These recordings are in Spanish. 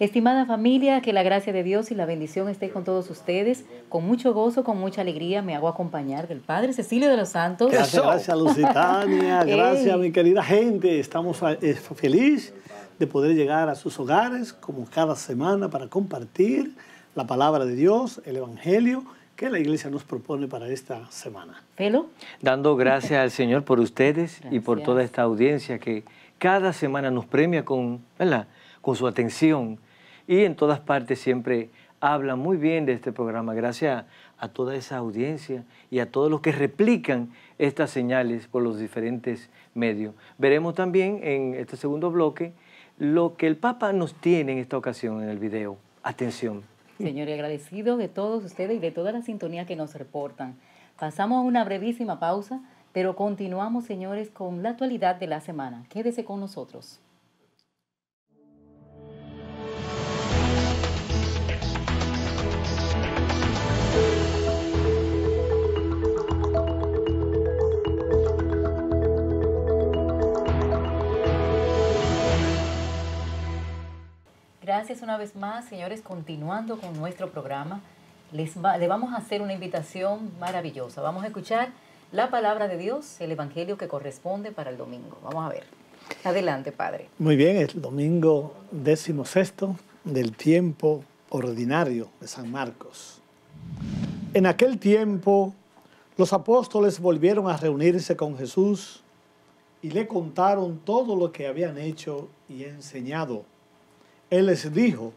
Estimada familia, que la gracia de Dios y la bendición esté con todos ustedes. Con mucho gozo, con mucha alegría, me hago acompañar del Padre Cecilio de los Santos. Gracias, gracias Lucitania, gracias mi querida gente. Estamos eh, eh, felices de poder llegar a sus hogares como cada semana para compartir la palabra de Dios, el Evangelio que la iglesia nos propone para esta semana. Dando gracias al Señor por ustedes y por toda esta audiencia que cada semana nos premia con, con su atención, y en todas partes siempre habla muy bien de este programa. Gracias a toda esa audiencia y a todos los que replican estas señales por los diferentes medios. Veremos también en este segundo bloque lo que el Papa nos tiene en esta ocasión en el video. Atención. Señor, agradecido de todos ustedes y de toda la sintonía que nos reportan. Pasamos a una brevísima pausa, pero continuamos, señores, con la actualidad de la semana. Quédese con nosotros. Gracias una vez más, señores, continuando con nuestro programa. Les le vamos a hacer una invitación maravillosa. Vamos a escuchar la palabra de Dios, el Evangelio que corresponde para el domingo. Vamos a ver. Adelante, Padre. Muy bien, el domingo décimo sexto del tiempo ordinario de San Marcos. En aquel tiempo, los apóstoles volvieron a reunirse con Jesús y le contaron todo lo que habían hecho y enseñado. Él les dijo,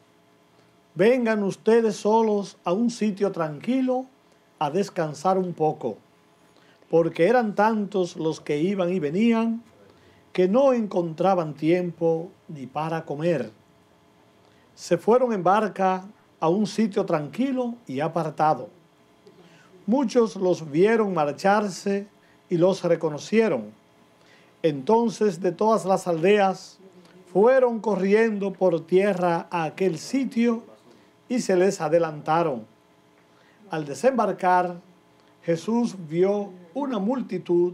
vengan ustedes solos a un sitio tranquilo a descansar un poco, porque eran tantos los que iban y venían que no encontraban tiempo ni para comer. Se fueron en barca a un sitio tranquilo y apartado. Muchos los vieron marcharse y los reconocieron. Entonces de todas las aldeas fueron corriendo por tierra a aquel sitio y se les adelantaron. Al desembarcar, Jesús vio una multitud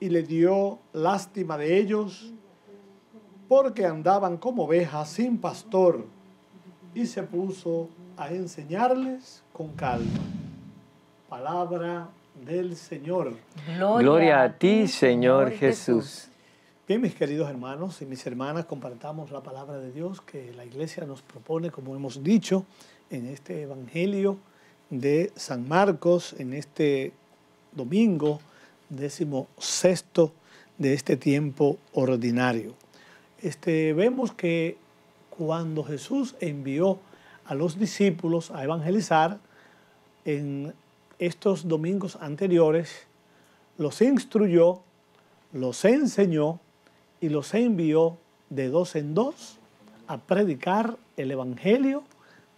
y le dio lástima de ellos porque andaban como ovejas sin pastor y se puso a enseñarles con calma. Palabra del Señor. Gloria, a ti, Señor Jesús. Bien, mis queridos hermanos y mis hermanas, compartamos la palabra de Dios que la iglesia nos propone, como hemos dicho, en este Evangelio de San Marcos, en este domingo décimo sexto de este tiempo ordinario. Este, vemos que cuando Jesús envió a los discípulos a evangelizar, en estos domingos anteriores, los instruyó, los enseñó, y los envió de dos en dos a predicar el Evangelio,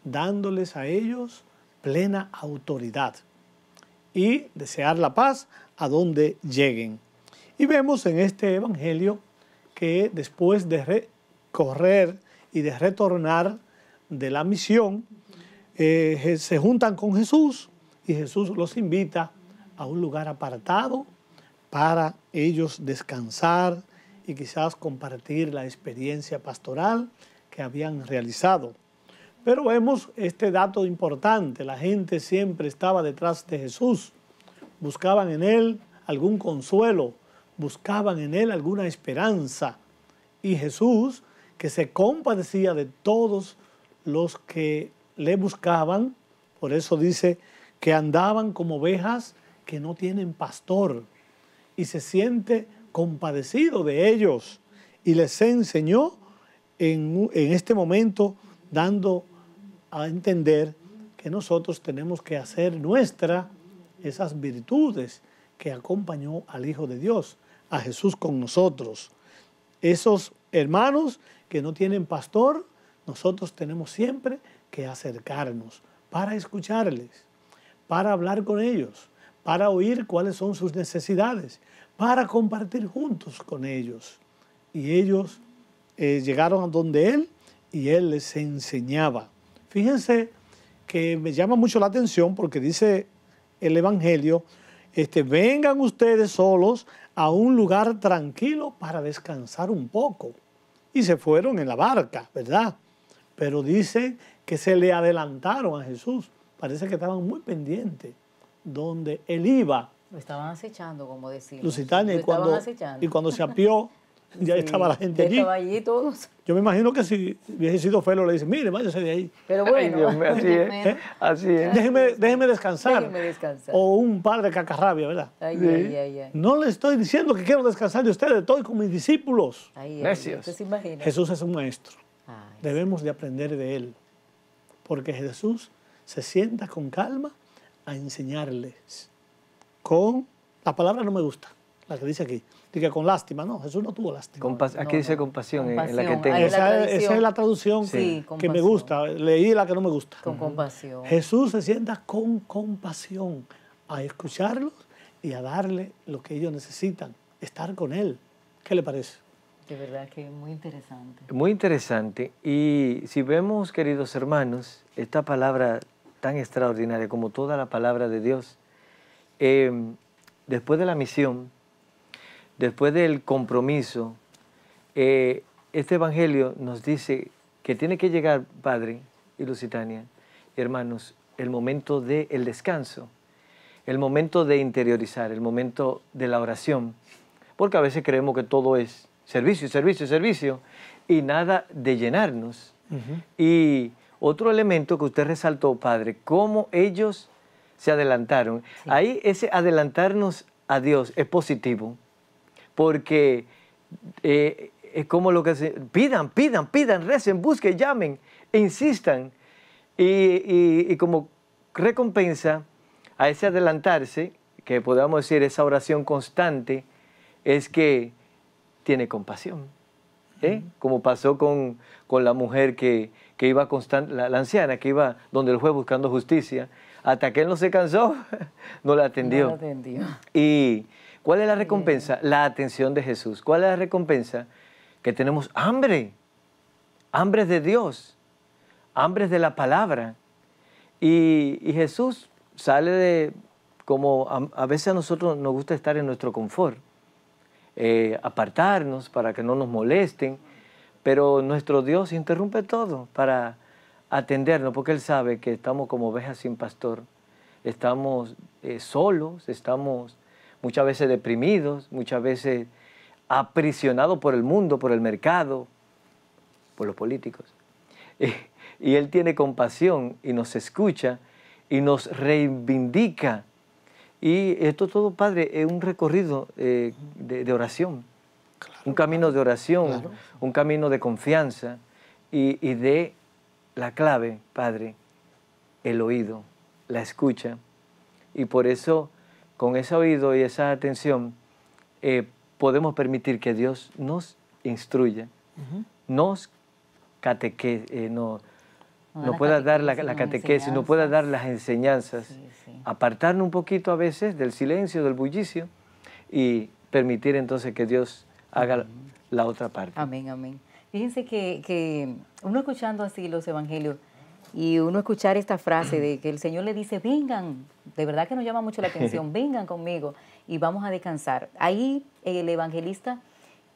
dándoles a ellos plena autoridad y desear la paz a donde lleguen. Y vemos en este Evangelio que después de recorrer y de retornar de la misión, eh, se juntan con Jesús y Jesús los invita a un lugar apartado para ellos descansar, y quizás compartir la experiencia pastoral que habían realizado. Pero vemos este dato importante, la gente siempre estaba detrás de Jesús, buscaban en Él algún consuelo, buscaban en Él alguna esperanza. Y Jesús, que se compadecía de todos los que le buscaban, por eso dice que andaban como ovejas que no tienen pastor y se siente compadecido de ellos y les enseñó en, este momento dando a entender que nosotros tenemos que hacer nuestra esas virtudes que acompañó al Hijo de Dios, a Jesús con nosotros. Esos hermanos que no tienen pastor, nosotros tenemos siempre que acercarnos para escucharles, para hablar con ellos, para oír cuáles son sus necesidades, para compartir juntos con ellos. Y ellos eh, llegaron a donde él y él les enseñaba. Fíjense que me llama mucho la atención porque dice el Evangelio, este, vengan ustedes solos a un lugar tranquilo para descansar un poco. Y se fueron en la barca, ¿verdad? Pero dice que se le adelantaron a Jesús. Parece que estaban muy pendientes donde él iba lo estaban acechando, como decimos. Lo y cuando, y cuando se apió, ya estaba la gente allí. Estaba allí todos. Yo me imagino que si hubiese sido Felo, le dice, mire, váyase de ahí. Pero bueno, así es. Déjeme, descansar. Déjeme descansar. O un par de cacarrabia, ¿verdad? Ay, ay, no le estoy diciendo que quiero descansar de ustedes, estoy con mis discípulos. imagina. Jesús es un maestro. Debemos de aprender de él. Porque Jesús se sienta con calma a enseñarles con... La palabra no me gusta, la que dice aquí. Dice con lástima, no, Jesús no tuvo lástima aquí dice compasión, en la que tengo. Esa, es, esa es la traducción que, me gusta, leí la que no me gusta. Con compasión. Jesús se sienta con compasión a escucharlos y a darle lo que ellos necesitan, estar con Él. ¿Qué le parece? De verdad que es muy interesante. Muy interesante. Y si vemos, queridos hermanos, esta palabra tan extraordinaria como toda la palabra de Dios, Em, después de la misión, después del compromiso, eh, este Evangelio nos dice que tiene que llegar, Padre y Lusitania, hermanos, el momento del descanso, el momento de interiorizar, el momento de la oración, porque a veces creemos que todo es servicio, servicio, servicio, y nada de llenarnos. Y otro elemento que usted resaltó, Padre, cómo ellos se adelantaron. Ahí ese adelantarnos a Dios es positivo, porque eh, es como lo que se... Pidan, pidan, pidan, recen, busquen, llamen, insistan. Y, como recompensa a ese adelantarse, que podamos decir esa oración constante, es que tiene compasión. ¿eh? Como pasó con, la mujer que, que iba constante, la, la anciana que iba donde el juez buscando justicia hasta que él no se cansó, no la atendió. No la atendió. ¿Y cuál es la recompensa? La atención de Jesús. ¿Cuál es la recompensa? Que tenemos hambre, hambre de Dios, hambre de la palabra. Y, Jesús sale de, como a, veces a nosotros nos gusta estar en nuestro confort, eh, apartarnos para que no nos molesten, pero nuestro Dios interrumpe todo para atendernos, porque Él sabe que estamos como ovejas sin pastor, estamos eh, solos, estamos muchas veces deprimidos, muchas veces aprisionados por el mundo, por el mercado, por los políticos. Eh, y, Él tiene compasión y nos escucha y nos reivindica. Y esto todo, Padre, es un recorrido eh, de, oración, un camino de oración, un camino de confianza y, y de la clave, Padre, el oído, la escucha. Y por eso, con ese oído y esa atención, eh, podemos permitir que Dios nos instruya, nos eh, no, no pueda dar la, catequesis, no pueda dar las enseñanzas, apartarnos un poquito a veces del silencio, del bullicio y permitir entonces que Dios haga la otra parte. Amén, amén. Fíjense que, uno escuchando así los evangelios y uno escuchar esta frase de que el Señor le dice, vengan, de verdad que nos llama mucho la atención, vengan conmigo y vamos a descansar. Ahí el evangelista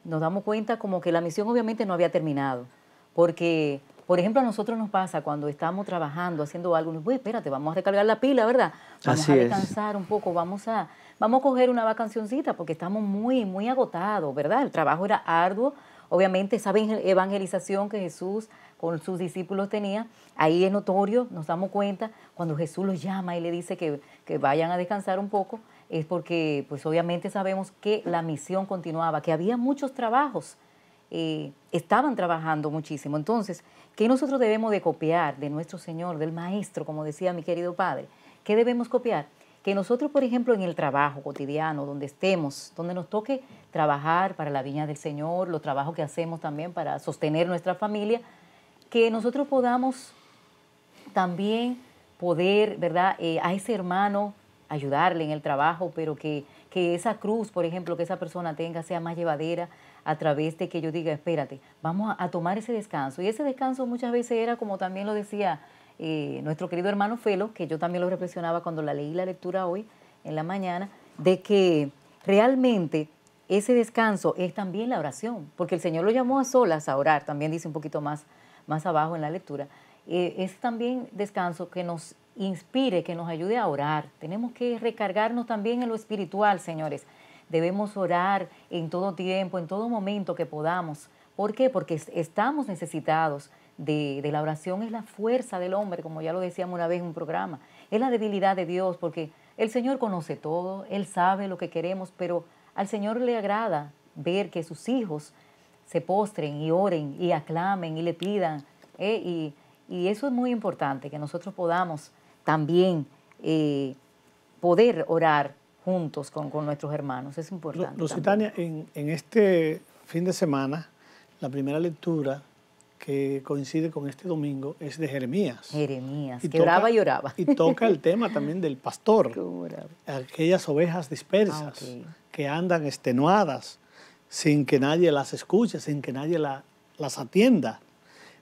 nos damos cuenta como que la misión obviamente no había terminado, porque por ejemplo, a nosotros nos pasa cuando estamos trabajando, haciendo algo, nos, espérate, vamos a recargar la pila, ¿verdad? Vamos a descansar un poco, vamos a, vamos a coger una vacacioncita porque estamos muy, muy agotados, ¿verdad? El trabajo era arduo, obviamente esa evangelización que Jesús con sus discípulos tenía, ahí es notorio, nos damos cuenta, cuando Jesús los llama y le dice que, vayan a descansar un poco, es porque pues obviamente sabemos que la misión continuaba, que había muchos trabajos, eh, estaban trabajando muchísimo. Entonces, ¿qué nosotros debemos de copiar de nuestro Señor, del Maestro, como decía mi querido Padre? ¿Qué debemos copiar? que nosotros, por ejemplo, en el trabajo cotidiano, donde estemos, donde nos toque trabajar para la viña del Señor, los trabajos que hacemos también para sostener nuestra familia, que nosotros podamos también poder, ¿verdad?, eh, a ese hermano ayudarle en el trabajo, pero que, esa cruz, por ejemplo, que esa persona tenga sea más llevadera a través de que yo diga, espérate, vamos a tomar ese descanso. Y ese descanso muchas veces era, como también lo decía nuestro querido hermano Felo, que yo también lo reflexionaba cuando la leí la lectura hoy en la mañana, de que realmente ese descanso es también la oración, porque el Señor lo llamó a solas a orar, también dice un poquito más, más abajo en la lectura. Eh, es también descanso que nos inspire, que nos ayude a orar. Tenemos que recargarnos también en lo espiritual, señores. Debemos orar en todo tiempo, en todo momento que podamos. ¿Por qué? Porque estamos necesitados de, la oración es la fuerza del hombre, como ya lo decíamos una vez en un programa, es la debilidad de Dios, porque el Señor conoce todo, Él sabe lo que queremos, pero al Señor le agrada ver que sus hijos se postren y oren y aclamen y le pidan. Eh, y, eso es muy importante, que nosotros podamos también eh, poder orar juntos con, nuestros hermanos. Es importante. en, en este fin de semana, la primera lectura que coincide con este domingo es de Jeremías. Jeremías, que oraba y oraba. Y toca el tema también del pastor, aquellas ovejas dispersas ah, que andan extenuadas, sin que nadie las escuche, sin que nadie las atienda.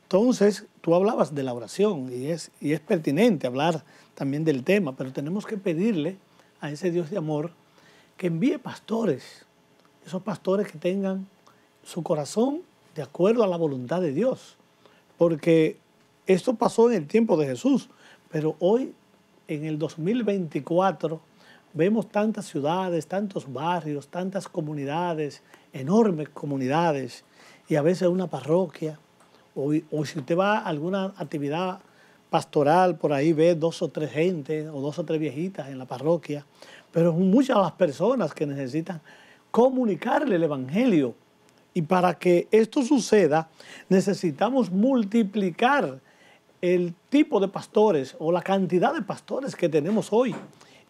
Entonces, tú hablabas de la oración y es, y es pertinente hablar también del tema, pero tenemos que pedirle a ese Dios de amor que envíe pastores, esos pastores que tengan su corazón de acuerdo a la voluntad de Dios. Porque esto pasó en el tiempo de Jesús, pero hoy, en el 2024, vemos tantas ciudades, tantos barrios, tantas comunidades, enormes comunidades, y a veces una parroquia, o, si usted va a alguna actividad pastoral, por ahí ve dos o tres gente o dos o tres viejitas en la parroquia, pero muchas las personas que necesitan comunicarle el Evangelio y para que esto suceda, necesitamos multiplicar el tipo de pastores o la cantidad de pastores que tenemos hoy.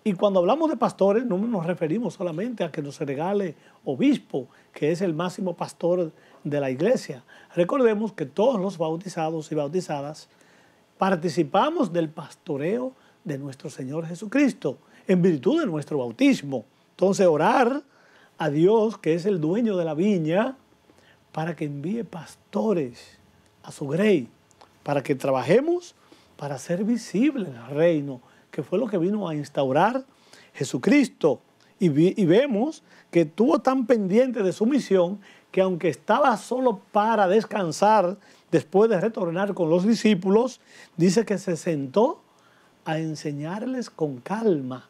Y cuando hablamos de pastores, no nos referimos solamente a que nos regale obispo, que es el máximo pastor de la iglesia. Recordemos que todos los bautizados y bautizadas participamos del pastoreo de nuestro Señor Jesucristo en virtud de nuestro bautismo. Entonces, orar a Dios, que es el dueño de la viña, para que envíe pastores a su grey, para que trabajemos para ser visible en el reino, que fue lo que vino a instaurar Jesucristo. Y, y vemos que estuvo tan pendiente de su misión que aunque estaba solo para descansar después de retornar con los discípulos, dice que se sentó a enseñarles con calma.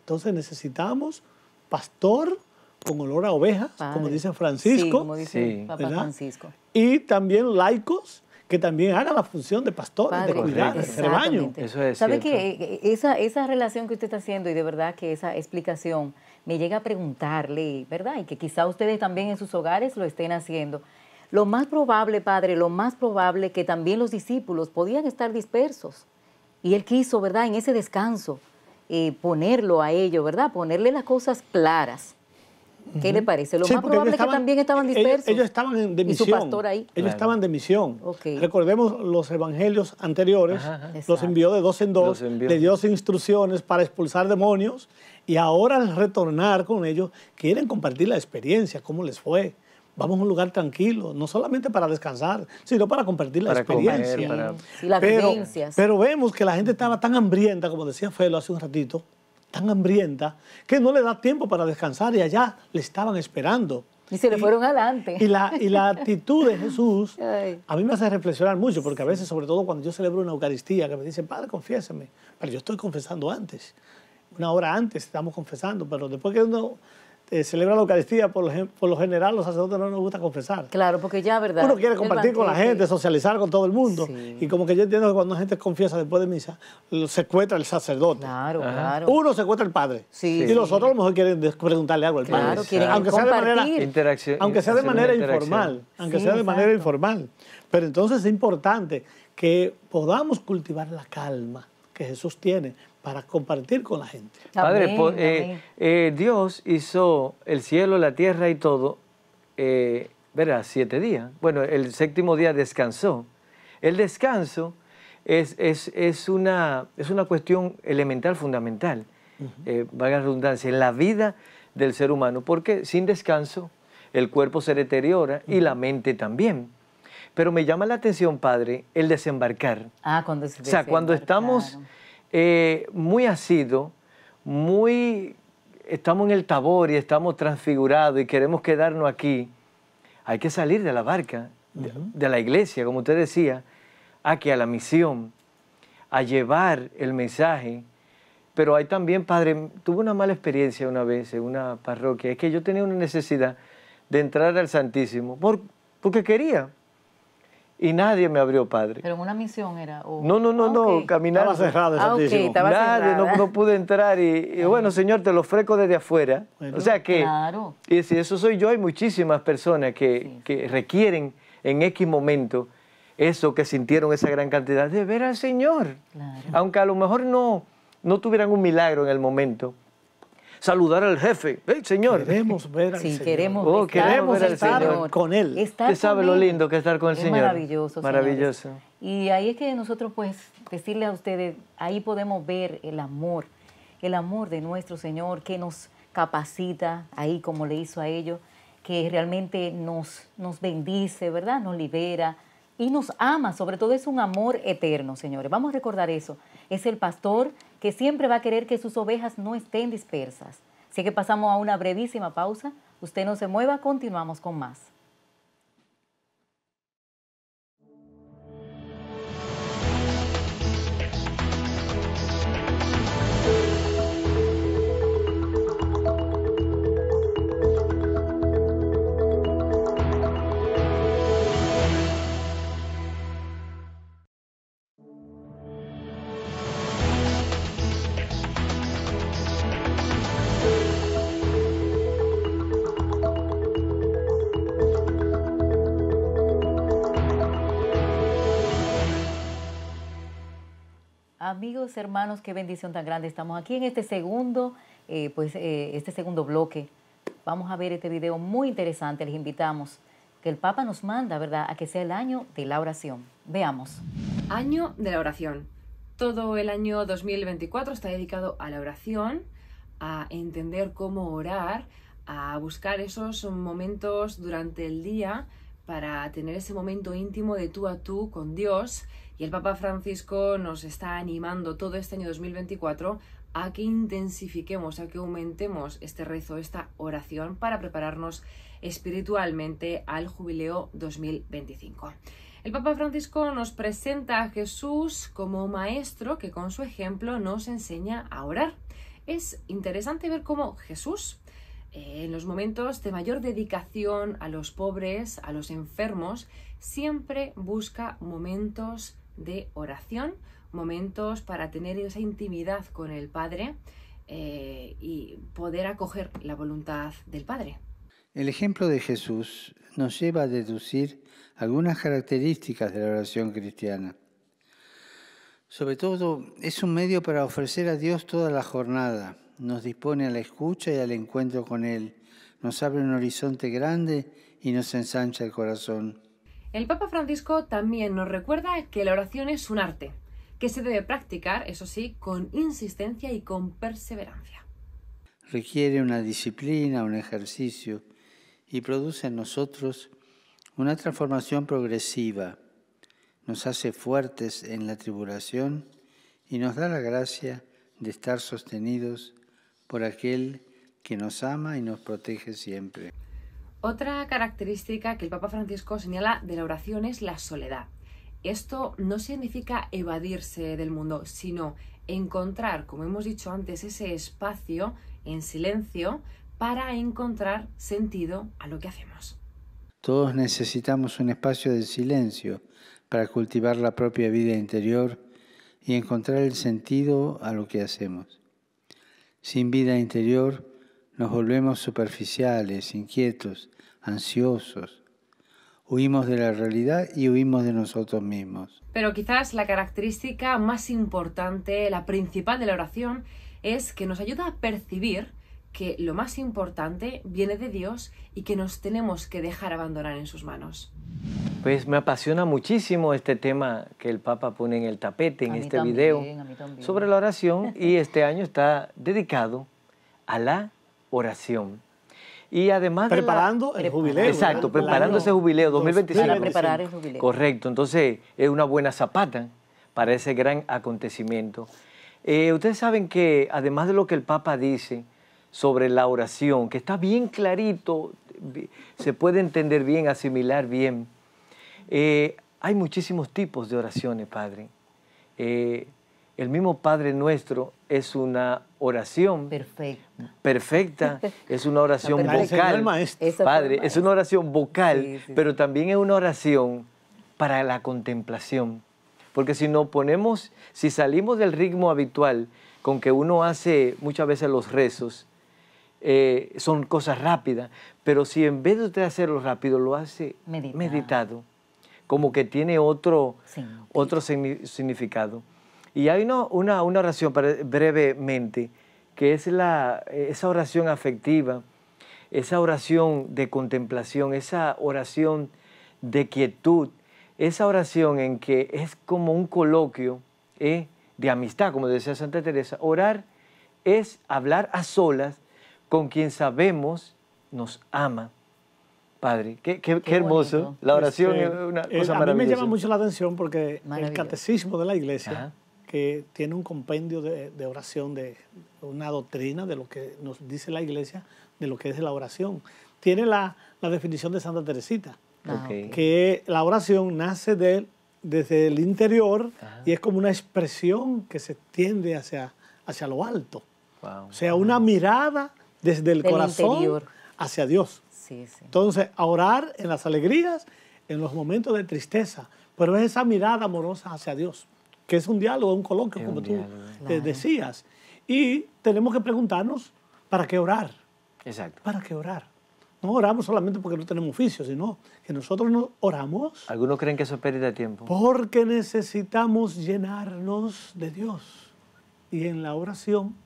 Entonces necesitamos pastor con olor a ovejas, como dice Francisco. como dice Francisco. Y también laicos que también hagan la función de pastor, de cuidar de rebaño. ¿Sabe que eh, eh, esa, esa relación que usted está haciendo y de verdad que esa explicación me llega a preguntarle, ¿verdad? Y que quizá ustedes también en sus hogares lo estén haciendo. Lo más probable, Padre, lo más probable que también los discípulos podían estar dispersos. Y él quiso, ¿verdad? En ese descanso, eh, ponerlo a ello, ¿verdad? Ponerle las cosas claras. ¿Qué le parece? Lo más probable es que también estaban dispersos. Ellos, estaban de misión. pastor ahí. Ellos estaban de misión. Recordemos los evangelios anteriores, los envió de dos en dos, le dio instrucciones para expulsar demonios y ahora al retornar con ellos quieren compartir la experiencia, cómo les fue. Vamos a un lugar tranquilo, no solamente para descansar, sino para compartir la experiencia. pero, pero vemos que la gente estaba tan hambrienta, como decía Felo hace un ratito, tan hambrienta que no le da tiempo para descansar y allá le estaban esperando. Y se le fueron adelante. Y la, y la actitud de Jesús a mí me hace reflexionar mucho, porque a veces, sobre todo cuando yo celebro una Eucaristía, que me dice Padre, confiéseme. Pero yo estoy confesando antes. Una hora antes estamos confesando, pero después que uno eh, celebra la Eucaristía, por lo, general los sacerdotes no nos gusta confesar. Claro, porque ya, ¿verdad? Uno quiere compartir con la gente, socializar con todo el mundo. Y como que yo entiendo que cuando la gente confiesa después de misa, secuestra el sacerdote. Claro, claro. Uno secuestra al padre. Y los otros a lo mejor quieren preguntarle algo al padre. aunque sea de manera, aunque sea de manera informal. Aunque sea de manera informal. Pero entonces es importante que podamos cultivar la calma que Jesús tiene para compartir con la gente. Padre, eh, eh, Dios hizo el cielo, la tierra y todo, eh, siete días. Bueno, el séptimo día descansó. El descanso es, una, es una cuestión elemental, fundamental, uh redundancia, en la vida del ser humano, porque sin descanso el cuerpo se deteriora y la mente también. Pero me llama la atención, Padre, el desembarcar. Ah, cuando se O sea, cuando estamos... Eh, muy asido, muy estamos en el tabor y estamos transfigurados y queremos quedarnos aquí, hay que salir de la barca, de, la iglesia, como usted decía, aquí a la misión, a llevar el mensaje. Pero hay también, padre, tuve una mala experiencia una vez en una parroquia, es que yo tenía una necesidad de entrar al Santísimo, por, porque quería, y nadie me abrió, padre. Pero en una misión era. No, no, no, ah, no, caminaba cerrado, ah, Nadie, no, pude entrar y, bueno, señor, te lo ofrezco desde afuera. o sea que. Claro. Y si eso soy yo, hay muchísimas personas que, requieren en X momento eso que sintieron esa gran cantidad de ver al Señor. Aunque a lo mejor no, no tuvieran un milagro en el momento, saludar al jefe. el señor. Queremos ver al sí, Señor. Queremos, oh, queremos estar señor. con Él. sabe lo lindo que estar con el es Señor. Maravilloso. Maravilloso. Y ahí es que nosotros, pues, decirle a ustedes, ahí podemos ver el amor, el amor de nuestro Señor que nos capacita, ahí como le hizo a ellos, que realmente nos, nos bendice, ¿verdad? Nos libera y nos ama. Sobre todo es un amor eterno, señores. Vamos a recordar eso es el pastor que siempre va a querer que sus ovejas no estén dispersas. Así que pasamos a una brevísima pausa. Usted no se mueva, continuamos con más. Amigos, hermanos, qué bendición tan grande. Estamos aquí en este segundo, eh, pues, eh, este segundo bloque. Vamos a ver este video muy interesante. Les invitamos que el Papa nos manda, ¿verdad?, a que sea el año de la oración. Veamos. Año de la oración. Todo el año 2024 está dedicado a la oración, a entender cómo orar, a buscar esos momentos durante el día para tener ese momento íntimo de tú a tú con Dios y el Papa Francisco nos está animando todo este año 2024 a que intensifiquemos, a que aumentemos este rezo, esta oración para prepararnos espiritualmente al jubileo 2025. El Papa Francisco nos presenta a Jesús como maestro que con su ejemplo nos enseña a orar. Es interesante ver cómo Jesús, eh, en los momentos de mayor dedicación a los pobres, a los enfermos, siempre busca momentos de oración, momentos para tener esa intimidad con el Padre eh, y poder acoger la voluntad del Padre. El ejemplo de Jesús nos lleva a deducir algunas características de la oración cristiana. Sobre todo, es un medio para ofrecer a Dios toda la jornada. Nos dispone a la escucha y al encuentro con Él. Nos abre un horizonte grande y nos ensancha el corazón. El Papa Francisco también nos recuerda que la oración es un arte, que se debe practicar, eso sí, con insistencia y con perseverancia. Requiere una disciplina, un ejercicio y produce en nosotros una transformación progresiva. Nos hace fuertes en la tribulación y nos da la gracia de estar sostenidos por aquel que nos ama y nos protege siempre. Otra característica que el Papa Francisco señala de la oración es la soledad. Esto no significa evadirse del mundo, sino encontrar, como hemos dicho antes, ese espacio en silencio para encontrar sentido a lo que hacemos. Todos necesitamos un espacio de silencio para cultivar la propia vida interior y encontrar el sentido a lo que hacemos. Sin vida interior, nos volvemos superficiales, inquietos, ansiosos. Huimos de la realidad y huimos de nosotros mismos. Pero quizás la característica más importante, la principal de la oración, es que nos ayuda a percibir que lo más importante viene de Dios y que nos tenemos que dejar abandonar en sus manos. Pues me apasiona muchísimo este tema que el Papa pone en el tapete en este video sobre la oración y este año está dedicado a la oración. Y además. Preparando el jubileo. Exacto, preparando ese jubileo 2025. Para preparar el jubileo. Correcto, entonces es una buena zapata para ese gran acontecimiento. Eh, ustedes saben que, además de lo que el Papa dice sobre la oración, que está bien clarito, se puede entender bien, asimilar bien, eh, hay muchísimos tipos de oraciones, Padre. Eh, el mismo Padre nuestro es una oración perfecta, perfecta es una oración vocal, Padre, es una oración vocal, pero también es una oración para la contemplación, porque si no ponemos, si salimos del ritmo habitual con que uno hace muchas veces los rezos, eh, son cosas rápidas, pero si en vez de usted hacerlo rápido lo hace meditado, como que tiene otro, otro significado. Y hay una, una, oración brevemente, que es la, esa oración afectiva, esa oración de contemplación, esa oración de quietud, esa oración en que es como un coloquio ¿eh? de amistad, como decía Santa Teresa. Orar es hablar a solas con quien sabemos nos ama. Padre, qué, hermoso. La oración este, es una cosa A mí me llama mucho la atención porque el catecismo de la iglesia tiene un compendio de, oración, de una doctrina de lo que nos dice la iglesia, de lo que es la oración. Tiene la, definición de Santa Teresita, ah, que la oración nace desde el interior y es como una expresión que se extiende hacia, hacia lo alto. O sea, una mirada desde el corazón hacia Dios. Entonces, a orar en las alegrías, en los momentos de tristeza, pero es esa mirada amorosa hacia Dios que es un diálogo, un coloquio, como tú eh, decías. Y tenemos que preguntarnos, ¿para qué orar? Exacto. ¿Para qué orar? No oramos solamente porque no tenemos oficio, sino que nosotros no oramos. Algunos creen que eso es pérdida de tiempo. Porque necesitamos llenarnos de Dios. Y en la oración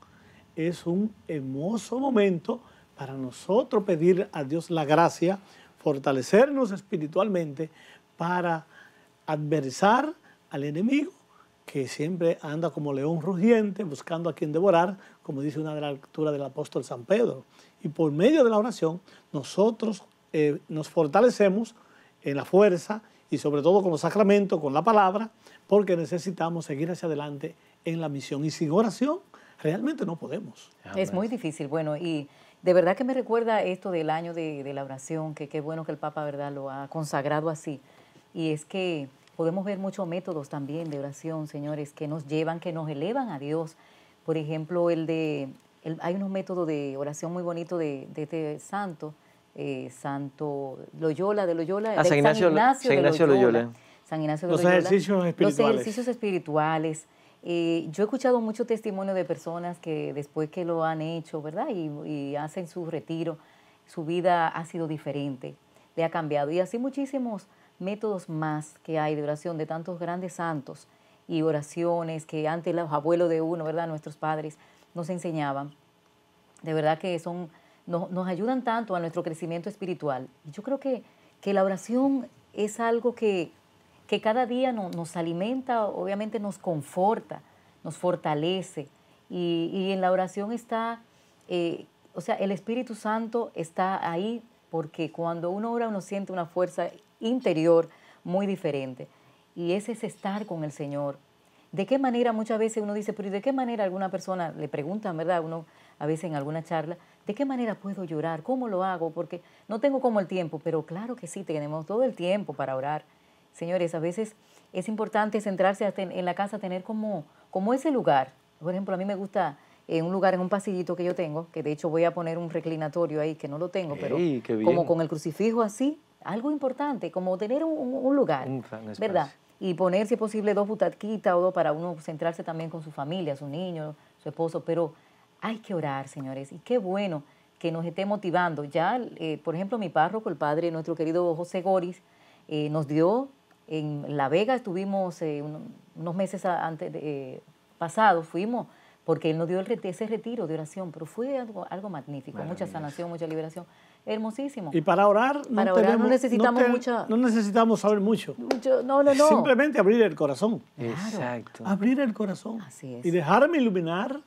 es un hermoso momento para nosotros pedir a Dios la gracia, fortalecernos espiritualmente para adversar al enemigo que siempre anda como león rugiente buscando a quien devorar, como dice una de las lecturas del apóstol San Pedro. Y por medio de la oración nosotros eh, nos fortalecemos en la fuerza y sobre todo con los sacramentos, con la palabra, porque necesitamos seguir hacia adelante en la misión. Y sin oración realmente no podemos. Es muy difícil, bueno, y de verdad que me recuerda esto del año de, la oración, que qué bueno que el Papa, ¿verdad?, lo ha consagrado así. Y es que podemos ver muchos métodos también de oración, señores, que nos llevan, que nos elevan a Dios. Por ejemplo, el de, hay unos métodos de oración muy bonito de, este santo, eh, Santo Loyola de Loyola, ah, San, Ignacio, San, Ignacio, de Loyola. los ejercicios espirituales. Los ejercicios espirituales. yo he escuchado mucho testimonio de personas que después que lo han hecho, ¿verdad? y, hacen su retiro, su vida ha sido diferente, le ha cambiado. Y así muchísimos métodos más que hay de oración de tantos grandes santos y oraciones que antes los abuelos de uno, ¿verdad? Nuestros padres nos enseñaban. De verdad que son, nos, nos ayudan tanto a nuestro crecimiento espiritual. yo creo que, que la oración es algo que, cada día nos alimenta, obviamente nos conforta, nos fortalece. Y, en la oración está, eh, o sea, el Espíritu Santo está ahí porque cuando uno ora uno siente una fuerza interior muy diferente. Y ese es estar con el Señor. ¿De qué manera muchas veces uno dice, pero ¿y de qué manera alguna persona le pregunta verdad? Uno a veces en alguna charla, ¿de qué manera puedo llorar? ¿Cómo lo hago? Porque no tengo como el tiempo, pero claro que sí, tenemos todo el tiempo para orar. Señores, a veces es importante centrarse en, la casa, tener como, como ese lugar. Por ejemplo, a mí me gusta en eh, un lugar, en un pasillito que yo tengo, que de hecho voy a poner un reclinatorio ahí, que no lo tengo, pero como con el crucifijo así, algo importante, como tener un, lugar, ¿verdad? Y poner, si es posible, dos butadquitas o dos para uno centrarse también con su familia, su niño, su esposo, pero hay que orar, señores, y qué bueno que nos esté motivando. Ya, eh, por ejemplo, mi párroco, el padre, nuestro querido José Goris, eh, nos dio, en La Vega estuvimos eh, unos meses antes de, pasado, fuimos, porque él nos dio el, ese retiro de oración, pero fue algo, algo magnífico, mucha sanación, mucha liberación hermosísimo. Y para orar no, necesitamos No necesitamos saber mucho. No, Simplemente abrir el corazón. Exacto. Abrir el corazón. Y dejarme iluminar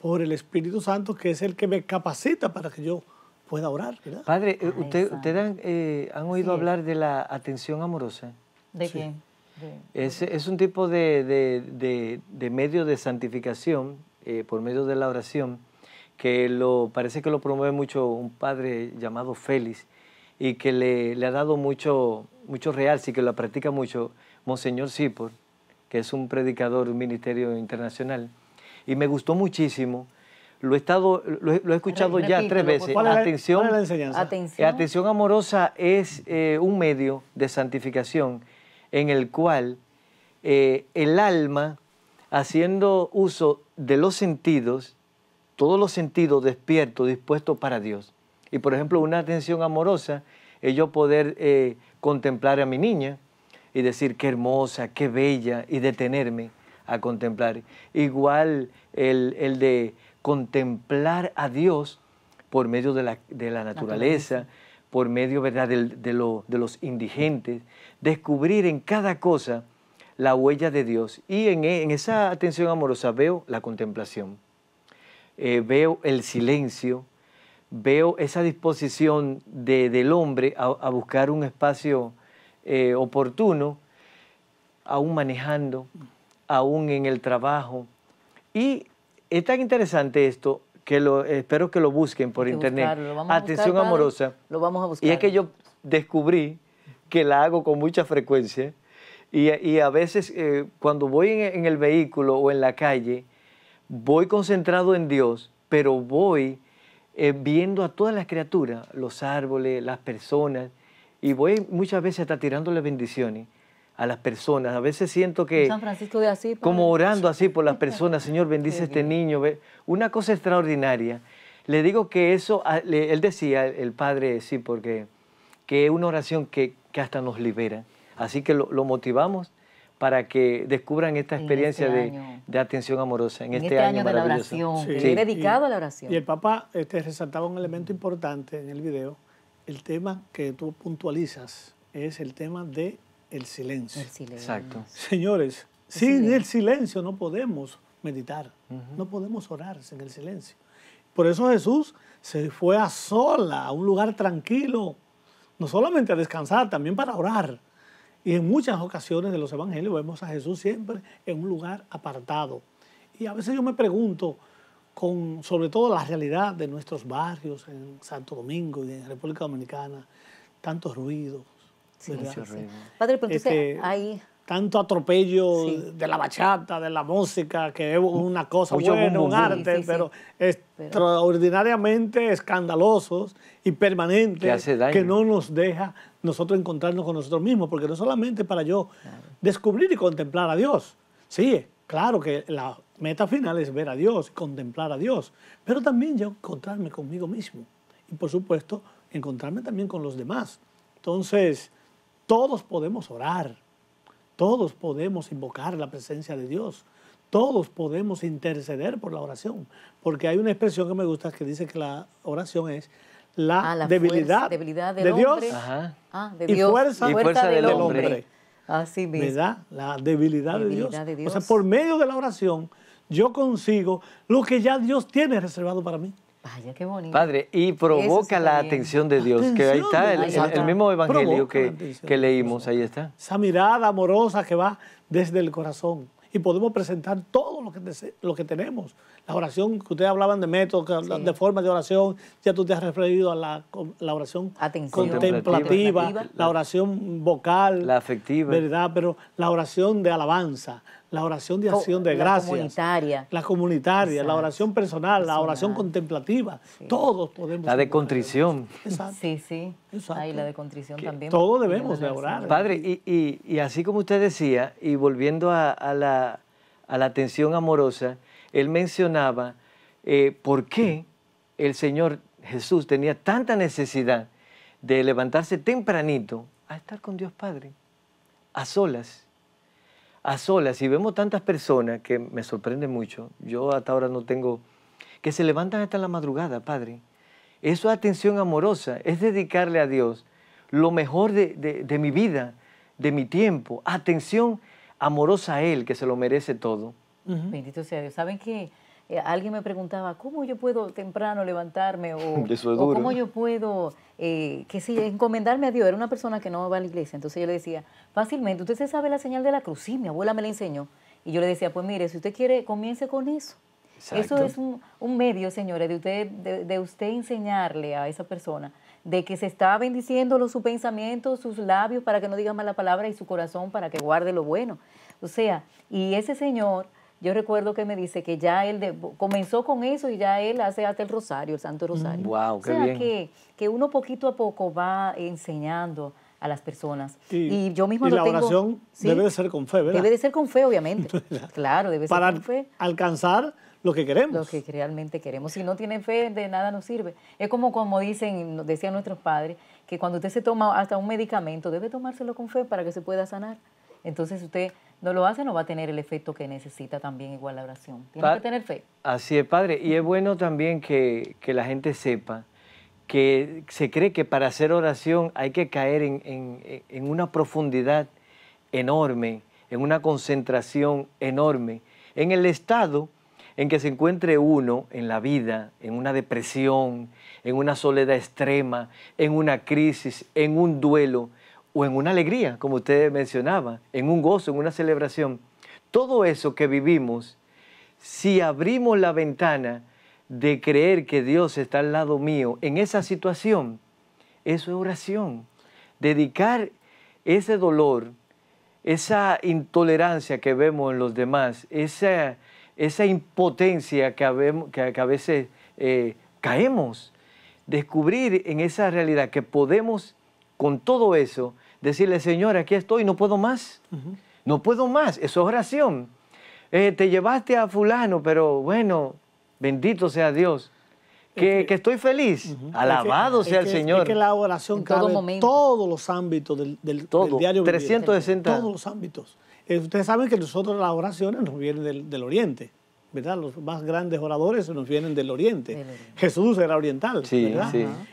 por el Espíritu Santo, que es el que me capacita para que yo pueda orar. Padre, eh, usted eh, han, oído hablar de la atención amorosa? ¿De quién? Es, un tipo de, medio de santificación eh, por medio de la oración que lo, parece que lo promueve mucho un padre llamado Félix y que le, ha dado mucho, mucho realce y que lo practica mucho, Monseñor Sipor, que es un predicador un ministerio internacional. Y me gustó muchísimo. Lo he, estado, lo, he escuchado ya tres veces. atención, la atención. amorosa es eh, un medio de santificación en el cual eh, el alma, haciendo uso de los sentidos, todos los sentidos despiertos, dispuestos para Dios. Y por ejemplo, una atención amorosa es yo poder eh, contemplar a mi niña y decir qué hermosa, qué bella, y detenerme a contemplar. Igual el, de contemplar a Dios por medio de la, naturaleza, por medio ¿verdad? De, de los indigentes, descubrir en cada cosa la huella de Dios. Y en esa atención amorosa veo la contemplación. Eh, veo el silencio, veo esa disposición de, del hombre a, buscar un espacio eh, oportuno, aún manejando, aún en el trabajo. Y es tan interesante esto que lo, espero que lo busquen por internet. Atención amorosa. lo vamos a buscar. Y es que yo descubrí que la hago con mucha frecuencia y, a veces eh, cuando voy en, el vehículo o en la calle, voy concentrado en Dios, pero voy eh, viendo a todas las criaturas, los árboles, las personas, y voy muchas veces hasta las bendiciones a las personas. A veces siento que... San Francisco de como orando así por las personas, Señor, bendice este niño. Una cosa extraordinaria. Le digo que eso, ah, él decía, el padre, sí, porque que es una oración que, que hasta nos libera. Así que lo, lo motivamos para que descubran esta experiencia este de, atención amorosa en, este, este año, de la oración, dedicado a la oración. Y el Papa este, resaltaba un elemento importante en el video, el tema que tú puntualizas es el tema de el silencio. Exacto. Señores, sin el silencio no podemos meditar, no podemos orar sin el silencio. Por eso Jesús se fue a sola, a un lugar tranquilo, no solamente a descansar, también para orar. Y en muchas ocasiones de los evangelios vemos a Jesús siempre en un lugar apartado. Y a veces yo me pregunto, con sobre todo la realidad de nuestros barrios en Santo Domingo y en República Dominicana, tantos ruidos. Sí, Padre, pero tanto atropello de la bachata, de la música, que es una cosa buena, un arte, pero extraordinariamente escandalosos y permanentes que, no nos deja nosotros encontrarnos con nosotros mismos, porque no solamente para yo descubrir y contemplar a Dios, sí, claro que la meta final es ver a Dios, contemplar a Dios, pero también yo encontrarme conmigo mismo y por supuesto encontrarme también con los demás. Entonces, todos podemos orar todos podemos invocar la presencia de Dios. Todos podemos interceder por la oración. Porque hay una expresión que me gusta que dice que la oración es la, ah, debilidad, de Dios, ah, de Dios y fuerza, del, hombre. Así mismo. La debilidad, de Dios. O sea, por medio de la oración yo consigo lo que ya Dios tiene reservado para mí. Vaya, qué bonito. Padre, y provoca la atención de Dios, que ahí está el, mismo evangelio que, que, leímos, ahí está. Esa mirada amorosa que va desde el corazón. Y podemos presentar todo lo que, lo que tenemos. La oración, que ustedes hablaban de métodos, de formas de oración, ya tú te has referido a la, la oración contemplativa, la oración vocal. La afectiva. ¿Verdad? Pero la oración de alabanza, la oración de acción de la gracias. Comunitaria. La comunitaria. La oración personal, la oración contemplativa. Todos podemos. La de contrición. Sí, sí. Exacto. la de contrición también. Todos debemos de orar. Padre, y, así como usted decía, y volviendo a, la, atención amorosa, él mencionaba eh, por qué el Señor Jesús tenía tanta necesidad de levantarse tempranito a estar con Dios Padre, a solas a solas y vemos tantas personas que me sorprende mucho. Yo hasta ahora no tengo... que se levantan hasta la madrugada, Padre. Eso es atención amorosa, es dedicarle a Dios lo mejor de, mi vida, de mi tiempo, atención amorosa a Él, que se lo merece todo. Bendito sea Dios. ¿Saben qué? Eh, alguien me preguntaba, ¿cómo yo puedo temprano levantarme? O, cómo yo puedo, eh, que encomendarme a Dios. Era una persona que no va a la iglesia. Entonces yo le decía, fácilmente, usted se sabe la señal de la cruz. Sí, mi abuela me la enseñó. Y yo le decía, pues mire, si usted quiere, comience con eso. Eso es un, medio, señores, de usted, de, usted enseñarle a esa persona de que se está bendiciendo su pensamiento, sus labios para que no diga mala palabra y su corazón para que guarde lo bueno. O sea, y ese señor yo recuerdo que me dice que ya él comenzó con eso y ya él hace hasta el rosario, el Santo mm, Rosario. o sea, Que, que uno poquito a poco va enseñando a las personas. Y, yo mismo y la oración debe de ser con fe, ¿verdad? Debe de ser con fe, obviamente. claro, debe ser con fe. alcanzar lo que queremos. Lo que realmente queremos. Si no tienen fe, de nada nos sirve. Es como como dicen, decían nuestros padres, que cuando usted se toma hasta un medicamento, debe tomárselo con fe para que se pueda sanar. Entonces usted no lo hace, no va a tener el efecto que necesita también igual la oración. Tiene que tener fe. Así es, Padre. Y es bueno también que, la gente sepa que se cree que para hacer oración hay que caer en, en una profundidad enorme, en una concentración enorme. En el estado en que se encuentre uno en la vida, en una depresión, en una soledad extrema, en una crisis, en un duelo, o en una alegría, como usted mencionaba, en un gozo, en una celebración. Todo eso que vivimos, si abrimos la ventana de creer que Dios está al lado mío en esa situación, eso es oración. Dedicar ese dolor, esa intolerancia que vemos en los demás, esa, esa impotencia que, a veces eh, caemos, descubrir en esa realidad que podemos con todo eso, decirle, Señor, aquí estoy, no puedo más. No puedo más. Eso es oración. Eh, te llevaste a fulano, pero bueno, bendito sea Dios. Que, estoy feliz. Alabado sea el Señor. que la oración todos los ámbitos del, todo, diario. 360. Todos los ámbitos. Eh, ustedes saben que nosotros las oraciones nos vienen del Oriente. ¿verdad? Los más grandes oradores nos vienen del Oriente. Jesús era oriental,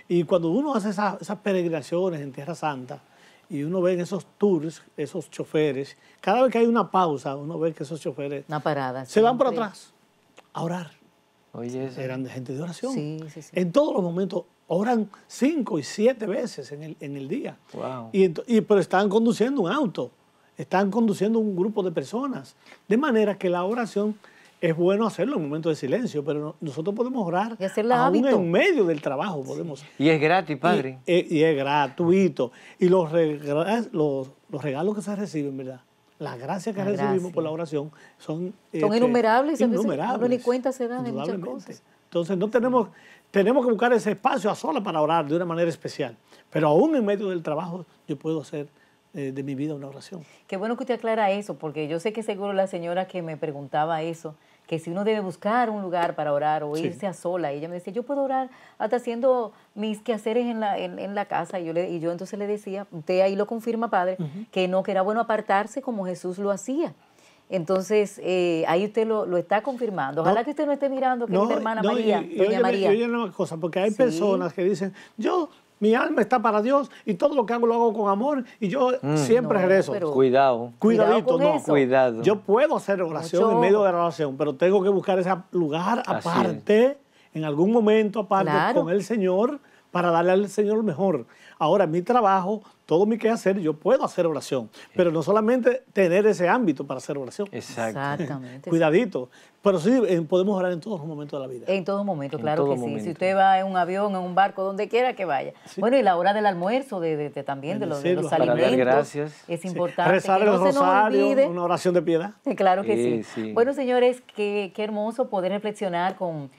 Y cuando uno hace esas, esas peregrinaciones en Tierra Santa y uno ve esos tours, esos choferes, cada vez que hay una pausa, uno ve que esos choferes una parada, se van por atrás a orar. Oye, eso. Eran de gente de oración. Sí, en todos los momentos oran cinco y siete veces en el, en el día. Wow. Y, pero están conduciendo un auto, están conduciendo un grupo de personas. De manera que la oración es bueno hacerlo en un momento de silencio, pero nosotros podemos orar y aún en medio del trabajo. podemos. Y es gratis, padre. E, y, es gratuito. Y los, regalos, los, regalos que se reciben, ¿verdad? Las gracias que recibimos por la oración son... Son este, innumerables. Innumerables. ni cuenta se dan en muchas cosas. Entonces no tenemos... Tenemos que buscar ese espacio a sola para orar de una manera especial. Pero aún en medio del trabajo yo puedo hacer eh, de mi vida una oración. Qué bueno que usted aclara eso, porque yo sé que seguro la señora que me preguntaba eso, que si uno debe buscar un lugar para orar o irse a sola. Y ella me decía, yo puedo orar hasta haciendo mis quehaceres en la, en, la casa. Y yo, le, y yo entonces le decía, usted ahí lo confirma, padre, que no, que era bueno apartarse como Jesús lo hacía. Entonces, eh, ahí usted lo, lo, está confirmando. Ojalá que usted no esté mirando, que es mi hermana María, doña María. una cosa, porque hay personas que dicen, yo mi alma está para Dios y todo lo que hago lo hago con amor y yo mm. siempre regreso. cuidado. Cuidadito, no. Yo puedo hacer oración en medio de la oración, pero tengo que buscar ese lugar aparte, en algún momento aparte con el Señor para darle al Señor mejor. Ahora, mi trabajo todo mi hacer yo puedo hacer oración, pero no solamente tener ese ámbito para hacer oración. Exactamente. Cuidadito. Pero sí, podemos orar en todos los momentos de la vida. En todos momentos, claro que sí. Si usted va en un avión, en un barco, donde quiera que vaya. Bueno, y la hora del almuerzo de, también, de los, alimentos. gracias. Es importante. Rezar rosario, una oración de piedad. Claro que sí. Bueno, señores, qué, hermoso poder reflexionar con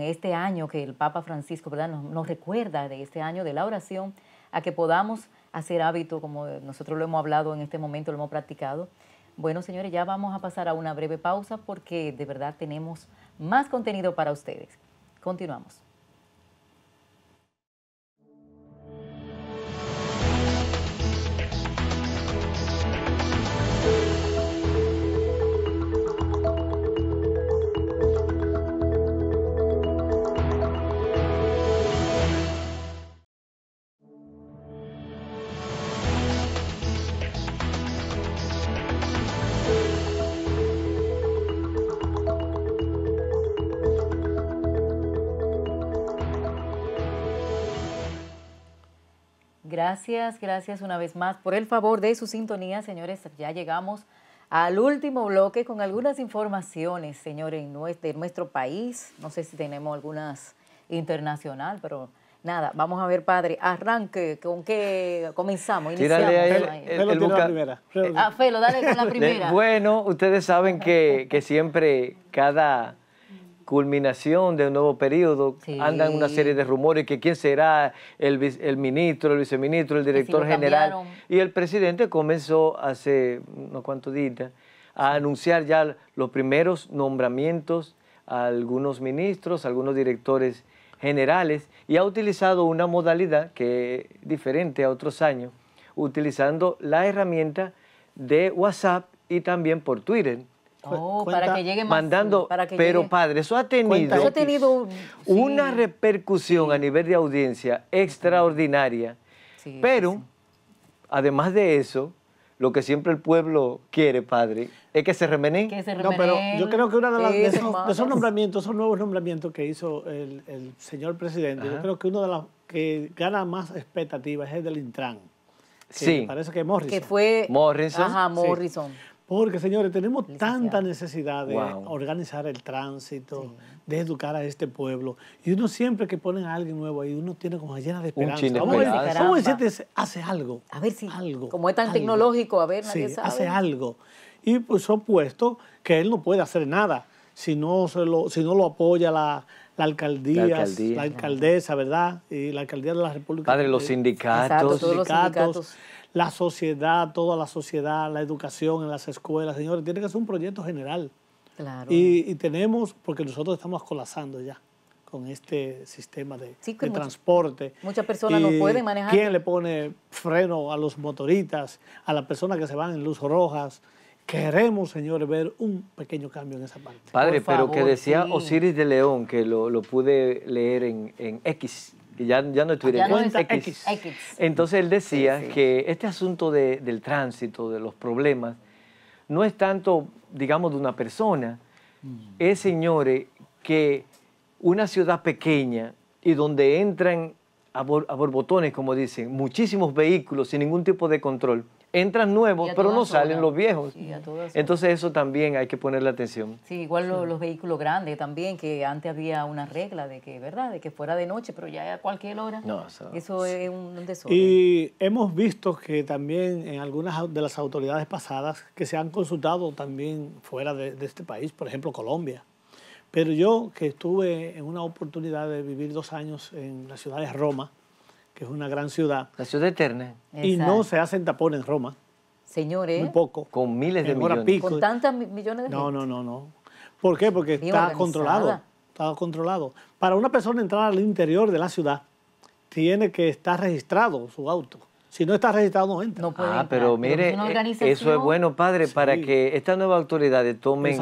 este año que el Papa Francisco nos, recuerda de este año de la oración, a que podamos hacer hábito, como nosotros lo hemos hablado en este momento, lo hemos practicado. Bueno, señores, ya vamos a pasar a una breve pausa porque de verdad tenemos más contenido para ustedes. Continuamos. Gracias, gracias una vez más por el favor de su sintonía, señores. Ya llegamos al último bloque con algunas informaciones, señores, de nuestro país. No sé si tenemos algunas internacional, pero nada, vamos a ver, padre, arranque, ¿con qué comenzamos? Iniciamos. Felo, tiene la primera. Ah, Felo, dale con la primera. bueno, ustedes saben que, que siempre cada culminación de un nuevo periodo, andan una serie de rumores que quién será el, ministro, el viceministro, el director general. Y el presidente comenzó hace unos cuantos días a anunciar ya los primeros nombramientos a algunos ministros, a algunos directores generales, y ha utilizado una modalidad que es diferente a otros años, utilizando la herramienta de WhatsApp y también por Twitter. Oh, para que llegue más. Mandando, pero padre, eso ha tenido, ha tenido una repercusión a nivel de audiencia extraordinaria. pero, además de eso, lo que siempre el pueblo quiere, padre, es que se remenen. Que se No, pero yo creo que uno de, esos, nombramientos, esos nuevos nombramientos que hizo el, señor presidente, yo creo que uno de los que gana más expectativas es el del Intran. Sí. Parece que Morrison. Que fue. Morrison. Ajá, Morrison. Porque, señores, tenemos tanta necesidad de organizar el tránsito, de educar a este pueblo. Y uno siempre que ponen a alguien nuevo ahí, uno tiene como llena de esperanza. vamos, A ver, hace algo. A ver si. Como es tan tecnológico, a ver, nadie sabe. hace algo. Y por pues, supuesto que él no puede hacer nada si no, se lo, si no lo apoya la, alcaldía, la, la alcaldesa, ¿verdad? Y la alcaldía de la República. Padre, los sindicatos. Exacto, todos los sindicatos la sociedad, toda la sociedad, la educación en las escuelas, señores, tiene que ser un proyecto general. Claro. Y, tenemos, porque nosotros estamos colapsando ya con este sistema de, transporte. Muchas personas no pueden manejar. ¿Quién le pone freno a los motoristas, a las personas que se van en luz rojas? Queremos, señores, ver un pequeño cambio en esa parte. Padre, pero que decía Osiris de León, que lo, pude leer en, en X, ya, no Entonces él decía que este asunto del tránsito, de los problemas, no es tanto, digamos, de una persona, mm. es, señores, que una ciudad pequeña y donde entran a, a borbotones, como dicen, muchísimos vehículos sin ningún tipo de control, entran nuevos, pero no salen los viejos. Entonces eso también hay que ponerle atención. Sí, igual Los, vehículos grandes también, que antes había una regla de que, ¿verdad? De que fuera de noche, pero ya a cualquier hora. eso, es un desorden. Y hemos visto que también en algunas de las autoridades pasadas que se han consultado también fuera de, de este país, por ejemplo Colombia. Pero yo que estuve en una oportunidad de vivir dos años en la ciudad de Roma, que es una gran ciudad. La ciudad eterna. Y no se hacen tapones en Roma. Señores. ¿eh? Muy poco. Con miles de millones. Con tantas millones de No, no, no, no. ¿Por qué? Porque está controlado. Está controlado. Para una persona entrar al interior de la ciudad, tiene que estar registrado su auto. Si no está registrado, no ah, pero mire, eh, eso es bueno, padre, para que estas nuevas autoridades tomen,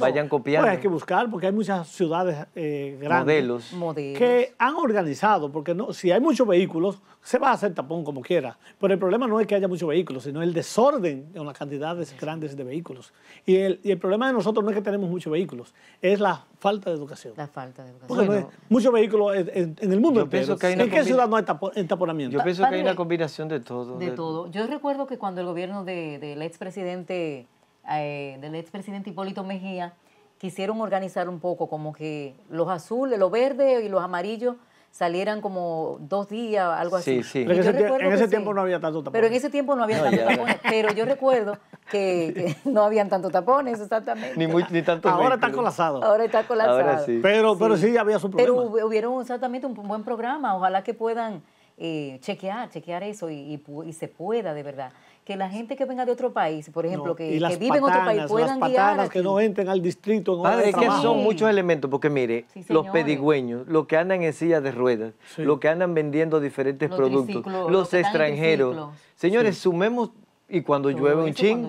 vayan copiando. Pues hay que buscar, porque hay muchas ciudades eh, grandes Modelos. que han organizado, porque si hay muchos vehículos, se va a hacer tapón como quiera. Pero el problema no es que haya muchos vehículos, sino el desorden en las cantidades grandes de vehículos. Y el, problema de nosotros no es que tenemos muchos vehículos, es la falta de educación. La falta de educación. muchos vehículos en, el mundo yo entero. ¿En qué ciudad no hay taponamiento? Yo pienso que hay una combinación de todo. De, todo. Yo recuerdo que cuando el gobierno de, del expresidente eh, del Hipólito Mejía quisieron organizar un poco, como que los azules, los verdes y los amarillos salieran como dos días, algo así. Sí, en en ese tiempo no había tanto tapones. Pero en ese tiempo no había tanto tantos tapones. Pero yo recuerdo que, no habían tanto tapones, exactamente. Ni, muy, ni tanto Ahora está colapsado. Ahora está colapsado. Pero, pero sí había su programa. Pero hubieron exactamente un buen programa. Ojalá que puedan eh, chequear, chequear eso y, se pueda de verdad. Que la gente que venga de otro país, por ejemplo, que, que vive en otro país, puedan patanas que no entren al distrito. es que son muchos elementos, porque mire, los pedigüeños, los que andan en silla de ruedas, los que andan vendiendo diferentes productos, los, extranjeros. Señores, sumemos, y cuando llueve un chin,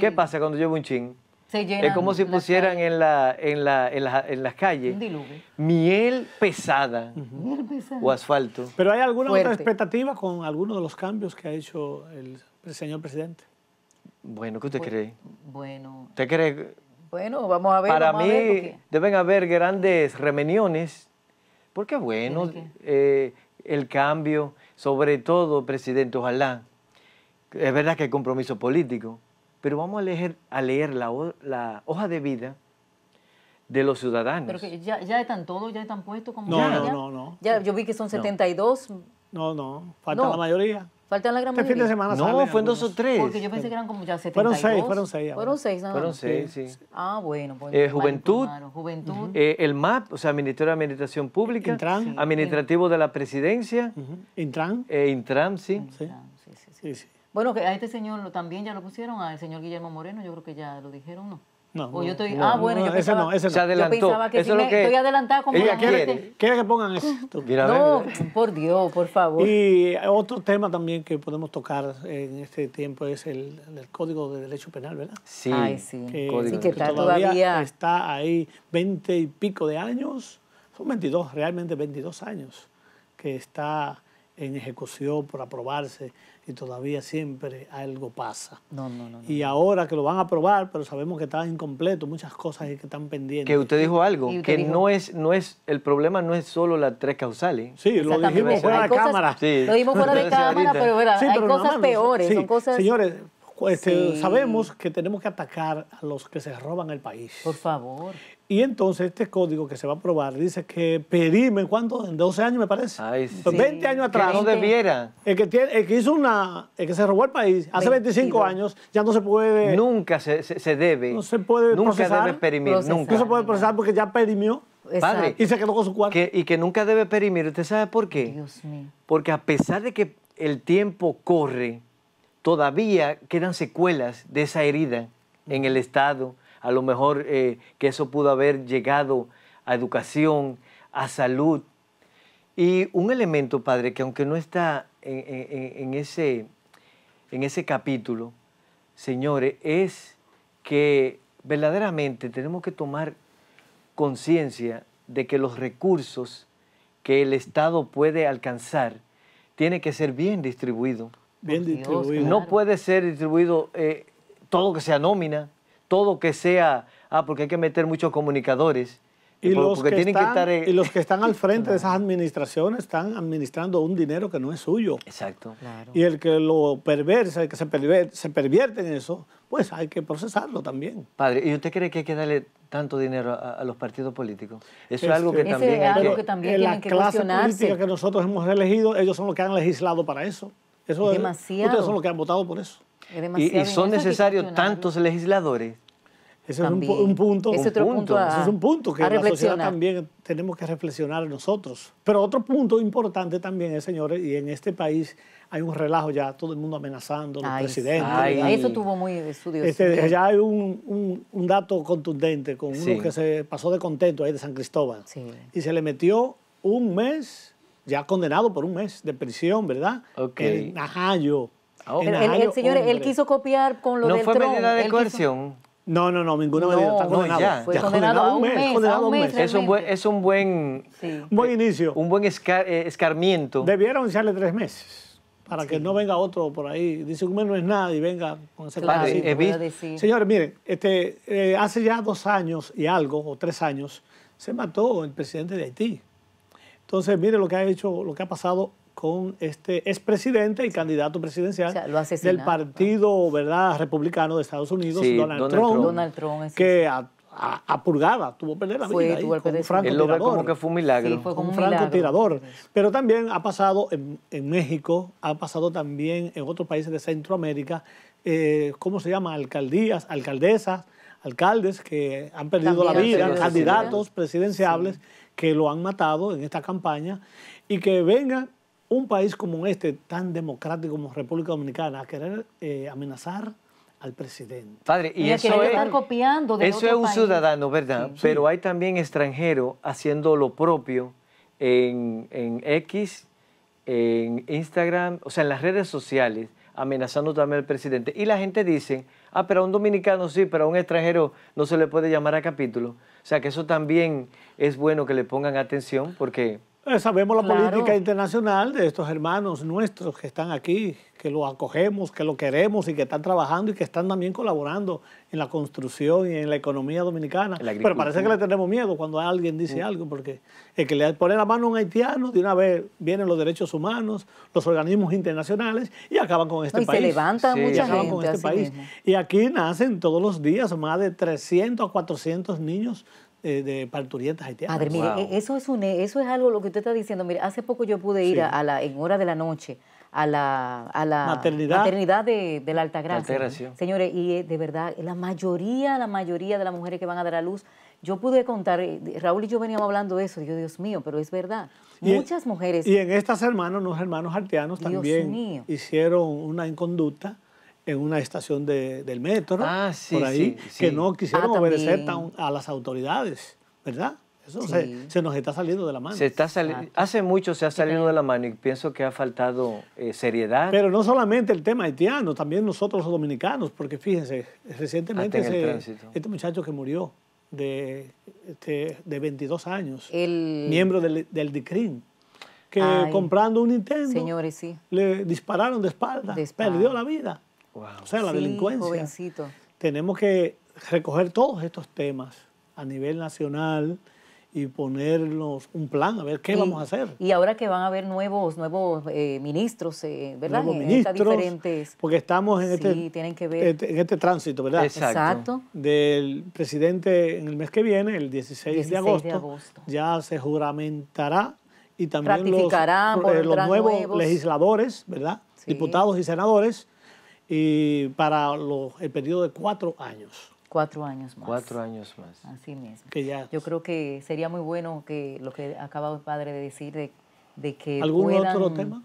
¿qué pasa cuando llueve un chin? es como si pusieran en, la, en, las calles miel pesada, o asfalto. Pero hay alguna otra expectativa con alguno de los cambios que ha hecho el, señor presidente. Bueno, ¿qué usted pues, cree? Bueno. ¿Usted cree? Bueno, vamos a ver. Para mí deben haber grandes remeniones porque bueno, eh, el cambio, sobre todo, presidente, ojalá, es verdad que hay compromiso político, pero vamos a leer, a leer la, la hoja de vida de los ciudadanos. Pero que ya, ya están todos, ya están puestos como... No, no, no, no, Ya, yo vi que son 72. No, no, Falta la mayoría. Faltan la gran mayoría. Este fin de semana No, fue en dos o tres. Porque yo pensé que eran como ya 72. Fueron seis, fueron seis. Fueron seis, nada Fueron seis, sí. Ah, bueno. Eh, pues, juventud. Juventud. Eh, el MAP, o sea, Ministerio de Administración Pública. Intran. Administrativo de la Presidencia. Intran. Eh, Intran, sí. sí, sí. sí. Bueno, que a este señor también ya lo pusieron, al señor Guillermo Moreno, yo creo que ya lo dijeron, ¿no? No, o yo estoy, ah, bueno, yo pensaba, ese no, ese no. adelantó. Yo pensaba que, eso lo que estoy adelantada como ella quiere, gente. quiere que pongan eso? Mira, no, por Dios, por favor. Y otro tema también que podemos tocar en este tiempo es el, Código de Derecho Penal, ¿verdad? Sí, Ay, sí. Sí, que está todavía, todavía, está ahí 20 y pico de años, son 22, realmente 22 años que está en ejecución por aprobarse y todavía siempre algo pasa. No, no, no. Y ahora que lo van a probar, pero sabemos que está incompleto, muchas cosas que están pendientes. Que usted dijo algo, que no es, no es, el problema no es solo las tres causales. Sí, lo dijimos fuera de cámara. Sí. Lo dijimos fuera de cámara, pero, hay cosas peores, Señores, este, sabemos que tenemos que atacar a los que se roban el país. Por favor. Y entonces este código que se va a aprobar dice que perimen, ¿cuánto? En 12 años me parece. 20 pues años atrás. no debiera. El que, tiene, que hizo una, el que se robó el país hace 25 años ya no se puede... Nunca se, debe. No se puede Nunca debe perimir, nunca. porque ya perimió. Padre, y se quedó con su cuarto. Que, y que nunca debe perimir. ¿Usted sabe por qué? Dios mío. Porque a pesar de que el tiempo corre, todavía quedan secuelas de esa herida en el Estado. A lo mejor eh, que eso pudo haber llegado a educación, a salud. Y un elemento, padre, que aunque no está en, en ese, en ese capítulo, señores, es que verdaderamente tenemos que tomar conciencia de que los recursos que el Estado puede alcanzar tiene que ser bien distribuido no puede ser distribuido eh, todo que sea nómina, todo que sea, ah, porque hay que meter muchos comunicadores. Y, eh, los, que están, al frente de esas administraciones están administrando un dinero que no es suyo. Exacto. Y el que lo perversa, el que se, pervierte en eso, pues hay que procesarlo también. Padre, ¿y usted cree que hay que darle tanto dinero a, los partidos políticos? Eso es, algo que, este, también... Es algo que, que también la clase política que nosotros hemos elegido, ellos son los que han legislado para eso es, demasiado. Ustedes son los que han votado por eso. y, son necesarios tantos legisladores. Ese es un, punto. un punto. es un punto que la sociedad también tenemos que reflexionar nosotros. Pero otro punto importante también es, señores, y en este país hay un relajo ya, todo el mundo amenazando, al presidente. eso tuvo muy estudios. Este, ya hay un, dato contundente con uno que se pasó de contento ahí de San Cristóbal. Y se le metió un mes ya condenado por un mes de prisión, ¿verdad? Ok. En Ajayo. Ah, el, señor, él quiso copiar con lo ¿No fue medida de coerción? No, no, no, ninguna medida. Está condenado. ya. Fue condenado, a un mes. Es un buen, es un buen, un eh, buen inicio. Un buen eh, escarmiento. Debieron echarle tres meses para que no venga otro por ahí. Dice, un mes no es nada y venga con ese claro, Señores, miren, este, eh, hace ya dos años y algo, o tres años, se mató el presidente de Haití. Entonces, mire lo que ha hecho, lo que ha pasado con este expresidente y candidato presidencial del partido ¿verdad? republicano de Estados Unidos, Donald, Trump, que a, purgada tuvo que perder la vida fue, el con Él lo como que fue un milagro. Sí, fue como un, Pero también ha pasado en, México, ha pasado también en otros países de Centroamérica, eh, ¿cómo se llama? Alcaldías, alcaldesas, alcaldes que han perdido la vida, candidatos presidenciables que lo han matado en esta campaña y que venga un país como este, tan democrático como República Dominicana, a querer eh, amenazar al presidente. Padre, y, eso es, copiando de eso es un ciudadano, ¿verdad? Pero hay también extranjeros haciendo lo propio en, en X, en Instagram, o sea, en las redes sociales, amenazando también al presidente. Y la gente dice, Ah, pero a un dominicano sí, pero a un extranjero no se le puede llamar a capítulo. O sea que eso también es bueno que le pongan atención porque sabemos la política internacional de estos hermanos nuestros que están aquí, que los acogemos, que los queremos y que están trabajando y que están también colaborando en la construcción y en la economía dominicana. Pero parece que le tenemos miedo cuando alguien dice mm. algo, porque el que le pone la mano a un haitiano, de una vez vienen los derechos humanos, los organismos internacionales y acaban con este y país. Se levanta mucha gente, este Y aquí nacen todos los días más de 300 a 400 niños de parturientas haitianas. Padre, mire, e, eso, es un, e, eso es algo lo que usted está diciendo. Mire, hace poco yo pude ir a, la, en hora de la noche a la, a la maternidad, de, de, la Alta Gracia. Señores, y eh, de verdad, la mayoría, la mayoría de las mujeres que van a dar a luz, yo pude contar, eh, Raúl y yo veníamos hablando de eso, yo, Dios mío, pero es verdad. Muchas mujeres... Y en estas hermanas, los hermanos haitianos también hicieron una inconducta en una estación del metro, ah, por ahí, que no quisieron ah, obedecer a las autoridades, ¿verdad? Eso se, nos está saliendo de la mano. Se está Hace mucho se ha salido de la mano y pienso que ha faltado eh, seriedad. Pero no solamente el tema haitiano, también nosotros los dominicanos, porque fíjense, recientemente este muchacho que murió de, este, de 22 años, el... miembro del, del DICRIN, que comprando un Nintendo, le dispararon de de espalda, perdió la vida. O sea, la delincuencia. Tenemos que recoger todos estos temas a nivel nacional y ponernos un plan a ver qué vamos a hacer. Y ahora que van a haber nuevos nuevos eh, ministros, eh, ¿verdad? Nuevos eh, ministros, diferentes... porque estamos en, este, este en este tránsito, ¿verdad? Exacto. Del presidente en el mes que viene, el 16, de, agosto, ya se juramentará y también Ratificará los, los nuevos, legisladores, ¿verdad? Diputados y senadores y para el periodo de cuatro años. Cuatro años más. Cuatro años más. Así mismo. ya. Yo creo que sería muy bueno que lo que acaba el padre de decir, de, de que ¿Algún puedan, otro tema?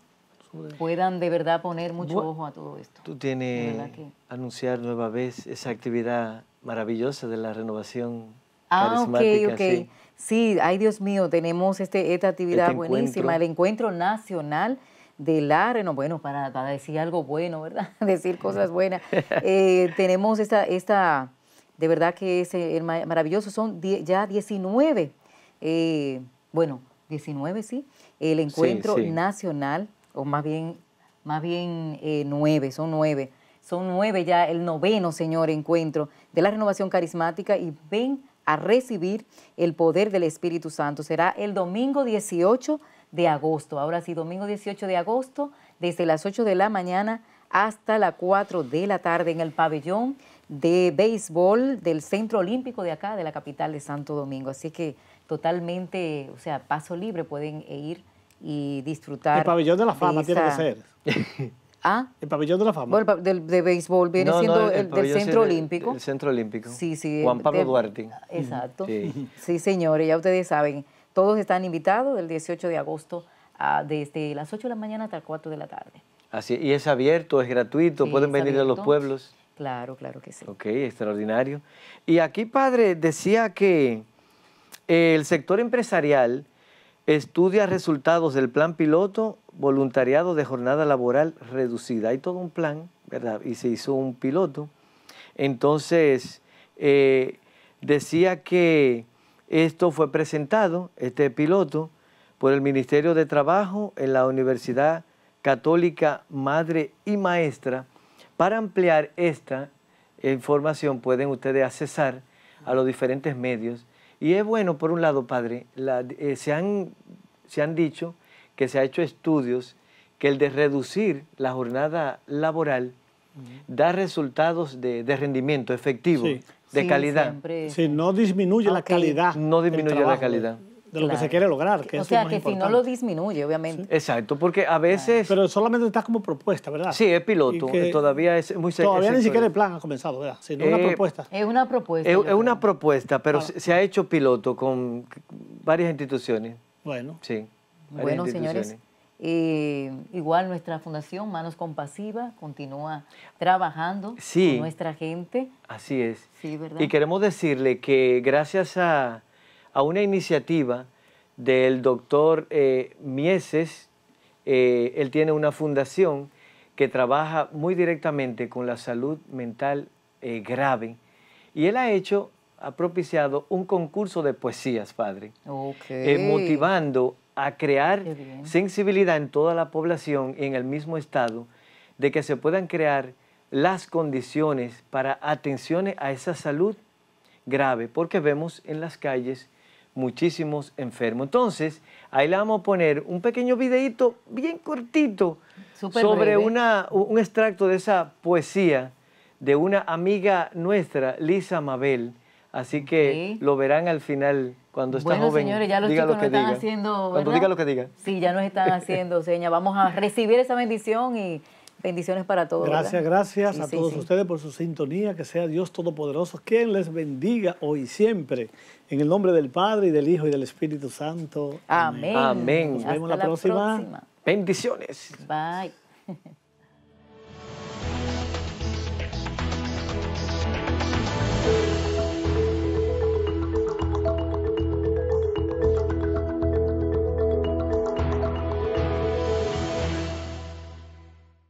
puedan de verdad poner mucho ojo a todo esto. Tú tienes que anunciar nueva vez esa actividad maravillosa de la renovación ah, ok, ok. Sí. ay Dios mío, tenemos este, esta actividad este buenísima, el Encuentro Nacional la no bueno, para, decir algo bueno, ¿verdad? decir cosas buenas. Eh, tenemos esta, esta, de verdad que es eh, maravilloso, son ya 19, eh, bueno, 19, sí, el encuentro nacional, o más bien, más bien nueve, son nueve, son nueve ya el noveno, señor, encuentro de la renovación carismática y ven a recibir el poder del Espíritu Santo. Será el domingo 18 de agosto. Ahora sí, domingo 18 de agosto, desde las 8 de la mañana hasta las 4 de la tarde en el pabellón de béisbol del Centro Olímpico de acá, de la capital de Santo Domingo. Así que totalmente, o sea, paso libre pueden e ir y disfrutar. El pabellón de la fama tiene que ser. ¿Ah? El pabellón de la fama. de, béisbol viene siendo el, del Centro Olímpico. El, Centro Olímpico. Sí, sí. Juan Pablo Duarte. Exacto. sí, señores, ya ustedes saben. Todos están invitados del 18 de agosto ah, desde las 8 de la mañana hasta las 4 de la tarde. Así, y es abierto, es gratuito, pueden venir a los pueblos. Claro, claro que sí. Ok, extraordinario. Y aquí, padre, decía que el sector empresarial estudia resultados del plan piloto, voluntariado de jornada laboral reducida. Hay todo un plan, ¿verdad? Y se hizo un piloto. Entonces, eh, decía que esto fue presentado, este piloto, por el Ministerio de Trabajo en la Universidad Católica Madre y Maestra. Para ampliar esta información pueden ustedes accesar a los diferentes medios. Y es bueno, por un lado, padre, eh, se, han, dicho que se han hecho estudios que el de reducir la jornada laboral da resultados de, de rendimiento efectivo. Sí de calidad. Si no disminuye la calidad. No disminuye la calidad. De lo que se quiere lograr. Que o sea, que si no lo disminuye, obviamente. Exacto, porque a veces... Pero solamente está como propuesta, ¿verdad? Sí, es piloto, todavía es muy Todavía ni siquiera el plan ha comenzado, ¿verdad? una eh, propuesta. Es una propuesta. Es, una propuesta, pero se ha hecho piloto con varias instituciones. Bueno. Sí. Bueno, señores. Eh, igual nuestra fundación Manos Compasiva, continúa trabajando con nuestra gente. Así es. y queremos decirle que gracias a, a una iniciativa del doctor eh, Mieses, eh, él tiene una fundación que trabaja muy directamente con la salud mental grave. Y él ha hecho, ha propiciado un concurso de poesías, padre, okay. motivando a crear sensibilidad en toda la población y en el mismo estado de que se puedan crear las condiciones para atenciones a esa salud grave, porque vemos en las calles muchísimos enfermos. Entonces, ahí le vamos a poner un pequeño videito bien cortito sobre un extracto de esa poesía de una amiga nuestra, Lisa Mabel. Así que lo verán al final cuando bueno, señores, ya los lo están haciendo. Cuando diga lo que diga. Sí, ya nos están haciendo, señas. Vamos a recibir esa bendición y bendiciones para todos. Gracias, gracias a todos ustedes por su sintonía. Que sea Dios Todopoderoso quien les bendiga hoy y siempre. En el nombre del Padre y del Hijo y del Espíritu Santo. Amén. Amén. Nos vemos la próxima. Bendiciones. Bye.